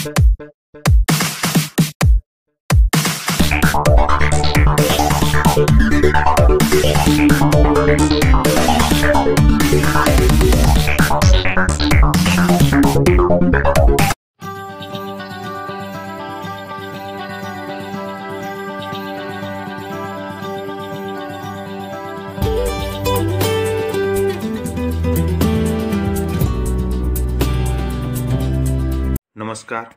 Thank you. નમસ્કાર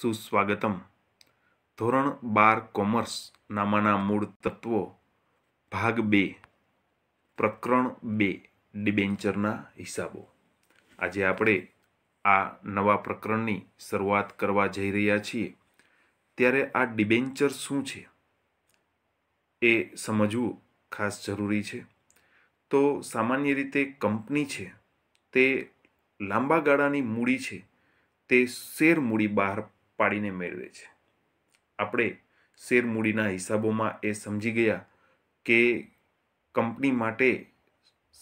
સુસ્વાગતમ ધોરણ બાર commerce નામાના મૂળ તત્વો ભાગ બે પ્રકરણ બે ડિબેન્ચરના હિસાબો આજે આપણે આ નવા પ્રકરણની શરૂઆત કરવા જઈ રહ્યા છીએ ત્યારે આ ડિબેન્ચર શું છે એ સમજવું ખાસ જરૂરી છે તો સામાન્ય રીતે કંપની છે તે લાંબા ગાળાની મૂડી છે તે શેરમૂડી બહાર પાડીને મેળવે છે આપણે શેરમૂડીના હિસાબોમાં એ સમજી ગયા કે કંપની માટે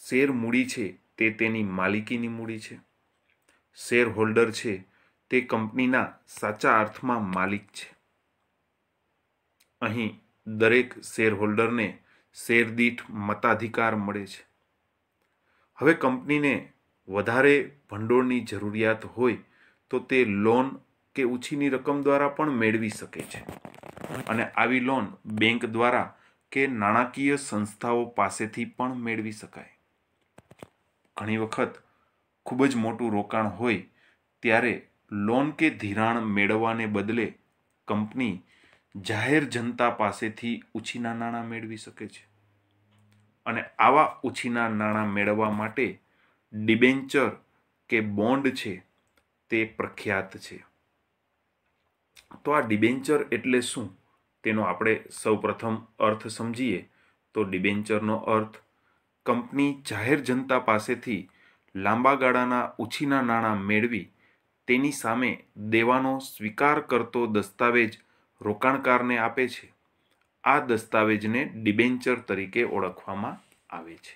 શેરમૂડી છે તે તેની માલિકીની મૂડી છે શેર હોલ્ડર છે તે કંપનીના સાચા અર્થમાં માલિક છે અહીં દરેક શેર હોલ્ડરને શેરદીઠ મતાધિકાર મળે છે હવે કંપનીને વધારે ભંડોળની જરૂરિયાત હોય તો તે લોન કે ઉછીની રકમ દ્વારા પણ મેળવી શકે છે અને આવી લોન બેંક દ્વારા કે નાણાકીય સંસ્થાઓ પાસેથી પણ મેળવી શકાય ઘણી વખત ખૂબ જ મોટું રોકાણ હોય ત્યારે લોન કે ધિરાણ મેળવવાને બદલે કંપની જાહેર જનતા પાસેથી ઉછીના નાણાં મેળવી શકે છે અને આવા ઉછીના નાણાં મેળવવા માટે ડિબેન્ચર કે બોન્ડ છે તે પ્રખ્યાત છે તો આ ડિબેન્ચર એટલે શું તેનો આપણે સૌપ્રથમ અર્થ સમજીએ તો ડિબેન્ચરનો અર્થ કંપની જાહેર જનતા પાસેથી લાંબા ગાળાના ઉછીના નાણાં મેળવી તેની સામે દેવાનો સ્વીકાર કરતો દસ્તાવેજ રોકાણકારને આપે છે આ દસ્તાવેજને ડિબેન્ચર તરીકે ઓળખવામાં આવે છે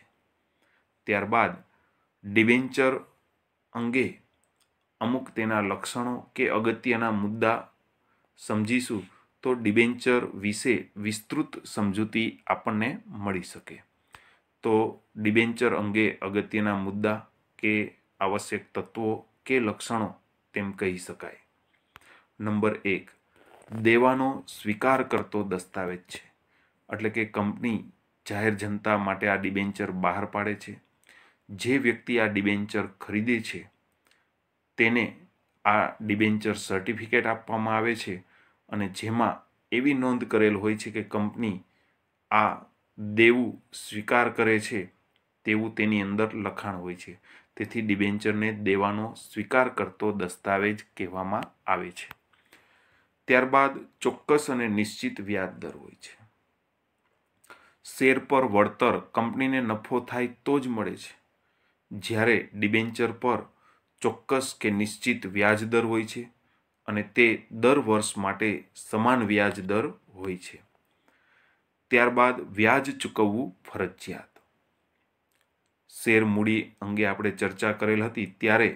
ત્યારબાદ ડિબેન્ચર અંગે અમુક તેના લક્ષણો કે અગત્યના મુદ્દા સમજીશું તો ડિબેન્ચર વિશે વિસ્તૃત સમજૂતી આપણને મળી શકે તો ડિબેન્ચર અંગે અગત્યના મુદ્દા કે આવશ્યક તત્વો કે લક્ષણો તેમ કહી શકાય નંબર એક દેવાનો સ્વીકાર કરતો દસ્તાવેજ છે એટલે કે કંપની જાહેર જનતા માટે આ ડિબેન્ચર બહાર પાડે છે જે વ્યક્તિ આ ડિબેન્ચર ખરીદે છે તેને આ ડિબેન્ચર સર્ટિફિકેટ આપવામાં આવે છે અને જેમાં એવી નોંધ કરેલ હોય છે કે કંપની આ દેવું સ્વીકાર કરે છે તેવું તેની અંદર લખાણ હોય છે તેથી ડિબેન્ચરને દેવાનો સ્વીકાર કરતો દસ્તાવેજ કહેવામાં આવે છે ત્યારબાદ ચોક્કસ અને નિશ્ચિત વ્યાજ દર હોય છે શેર પર વળતર કંપનીને નફો થાય તો જ મળે છે જ્યારે ડિબેન્ચર પર ચોક્કસ કે નિશ્ચિત વ્યાજ દર હોય છે અને તે દર વર્ષ માટે સમાન વ્યાજ દર હોય છે ત્યારબાદ વ્યાજ ચૂકવવું ફરજિયાત શેર મૂડી અંગે આપણે ચર્ચા કરેલ હતી ત્યારે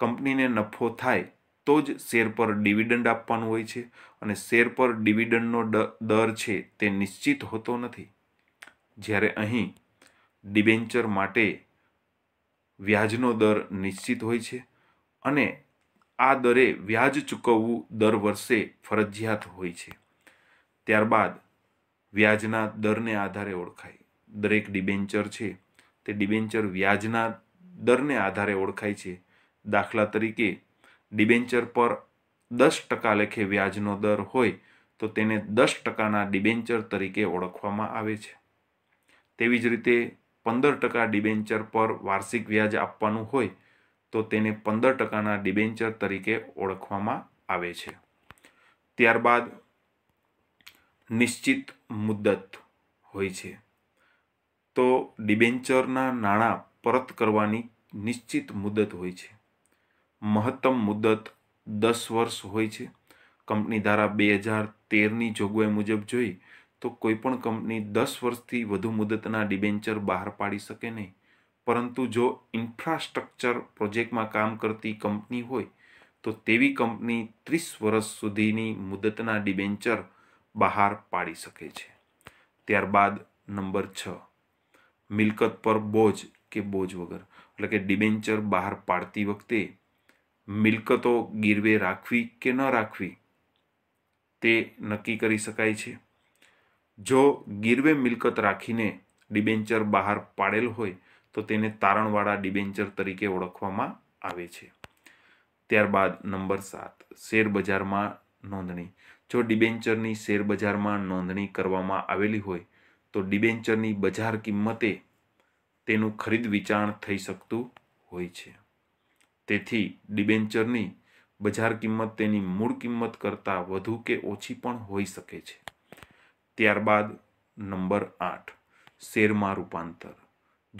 કંપનીને નફો થાય તો જ શેર પર ડિવિડન્ડ આપવાનું હોય છે અને શેર પર ડિવિડન્ડનો દર છે તે નિશ્ચિત હોતો નથી જ્યારે અહીં ડિબેન્ચર માટે વ્યાજનો દર નિશ્ચિત હોય છે અને આ દરે વ્યાજ ચૂકવવું દર વર્ષે ફરજિયાત હોય છે ત્યારબાદ વ્યાજના દરને આધારે ઓળખાય દરેક ડિબેન્ચર છે તે ડિબેન્ચર વ્યાજના દરને આધારે ઓળખાય છે દાખલા તરીકે ડિબેન્ચર પર દસ ટકા લેખે વ્યાજનો દર હોય તો તેને દસ ટકાના ડિબેન્ચર તરીકે ઓળખવામાં આવે છે તેવી જ રીતે પંદર ટકા ડિબેન્ચર પર વાર્ષિક વ્યાજ આપવાનું હોય તો તેને પંદર ટકાના ડિબેન્ચર તરીકે ઓળખવામાં આવે છે ત્યારબાદ નિશ્ચિત મુદ્દત હોય છે તો ડિબેન્ચરના નાણાં પરત કરવાની નિશ્ચિત મુદત હોય છે મહત્તમ મુદ્દત દસ વર્ષ હોય છે કંપની દ્વારા બે હજાર તેરની જોગવાઈ મુજબ જોઈ તો કોઈપણ કંપની દસ વર્ષથી વધુ મુદતના ડિબેન્ચર બહાર પાડી શકે નહીં પરંતુ જો ઇન્ફ્રાસ્ટ્રક્ચર પ્રોજેક્ટમાં કામ કરતી કંપની હોય તો તેવી કંપની ત્રીસ વર્ષ સુધીની મુદતના ડિબેન્ચર બહાર પાડી શકે છે ત્યારબાદ નંબર છ મિલકત પર બોજ કે બોજ વગર એટલે કે ડિબેન્ચર બહાર પાડતી વખતે મિલકતો ગીરવે રાખવી કે ન રાખવી તે નક્કી કરી શકાય છે જો ગીરવે મિલકત રાખીને ડિબેન્ચર બહાર પાડેલ હોય તો તેને તારણવાળા ડિબેન્ચર તરીકે ઓળખવામાં આવે છે ત્યારબાદ નંબર સાત શેરબજારમાં નોંધણી જો ડિબેન્ચરની શેરબજારમાં નોંધણી કરવામાં આવેલી હોય તો ડિબેન્ચરની બજાર કિંમતે તેનું ખરીદ વિચારણ થઈ શકતું હોય છે તેથી ડિબેન્ચરની બજાર કિંમત તેની મૂળ કિંમત કરતાં વધુ કે ઓછી પણ હોઈ શકે છે ત્યારબાદ નંબર આઠ શેરમાં રૂપાંતર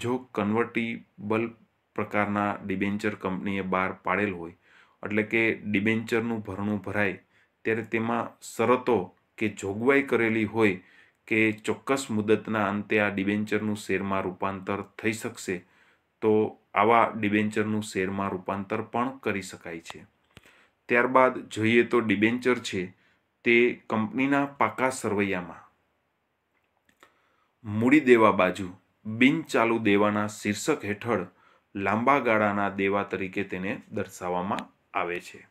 જો કન્વર્ટિબલ પ્રકારના ડિબેન્ચર કંપનીએ બહાર પાડેલ હોય એટલે કે ડિબેન્ચરનું ભરણું ભરાય ત્યારે તેમાં શરતો કે જોગવાઈ કરેલી હોય કે ચોક્કસ મુદતના અંતે આ ડિબેન્ચરનું શેરમાં રૂપાંતર થઈ શકશે તો આવા ડિબેન્ચરનું શેરમાં રૂપાંતર પણ કરી શકાય છે ત્યારબાદ જોઈએ તો ડિબેન્ચર છે તે કંપનીના પાકા સરવૈયામાં મૂડી દેવા બાજુ બિનચાલુ દેવાના શીર્ષક હેઠળ લાંબા ગાળાના દેવા તરીકે તેને દર્શાવવામાં આવે છે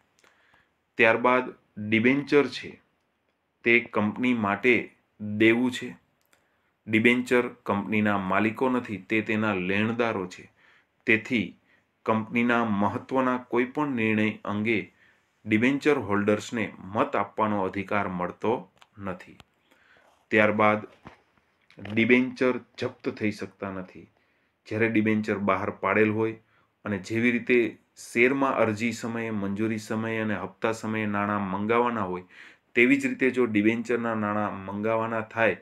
ત્યારબાદ ડિબેન્ચર છે તે કંપની માટે દેવું છે ડિબેન્ચર કંપનીના માલિકો નથી તે તેના લેણદારો છે તેથી કંપનીના મહત્ત્વના કોઈપણ નિર્ણય અંગે ડિબેન્ચર હોલ્ડર્સને મત આપવાનો અધિકાર મળતો નથી ત્યારબાદ ડિબેન્ચર જપ્ત થઈ શકતા નથી જ્યારે ડિબેન્ચર બહાર પાડેલ હોય અને જેવી રીતે શેરમાં અરજી સમયે મંજૂરી સમયે અને હપ્તા સમયે નાણાં મંગાવવાના હોય તેવી જ રીતે જો ડિબેન્ચરના નાણાં મંગાવવાના થાય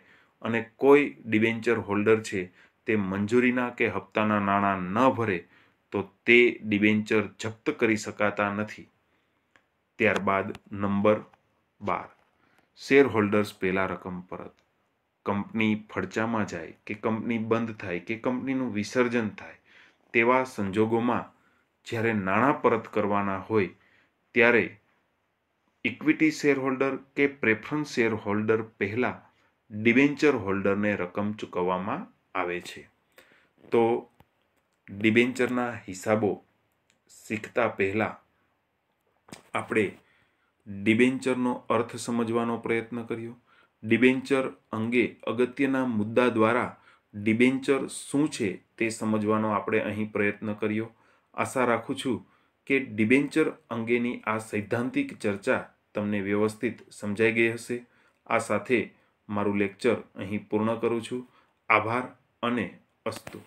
અને કોઈ ડિબેન્ચર હોલ્ડર છે તે મંજૂરીના કે હપ્તાના નાણાં ન ભરે તો તે ડિબેન્ચર જપ્ત કરી શકાતા નથી ત્યારબાદ નંબર બાર શેર હોલ્ડર્સ પહેલાં રકમ પરત કંપની ફડચામાં જાય કે કંપની બંધ થાય કે કંપનીનું વિસર્જન થાય તેવા સંજોગોમાં જ્યારે નાણાં પરત કરવાના હોય ત્યારે ઇક્વિટી શેરહોલ્ડર કે પ્રેફરન્સ શેરહોલ્ડર પહેલાં ડિબેન્ચર હોલ્ડરને રકમ ચૂકવવામાં આવે છે તો ડિબેન્ચરના હિસાબો શીખતા પહેલાં આપણે ડિબેન્ચરનો અર્થ સમજવાનો પ્રયત્ન કર્યો ડિબેન્ચર અંગે અગત્યના મુદ્દા દ્વારા ડિબેન્ચર શું છે તે સમજવાનો આપણે અહીં પ્રયત્ન કર્યો આશા રાખું છું કે ડિબેન્ચર અંગેની આ સૈદ્ધાંતિક ચર્ચા તમને વ્યવસ્થિત સમજાઈ ગઈ હશે આ સાથે મારું લેક્ચર અહીં પૂર્ણ કરું છું આભાર અને અસ્તુ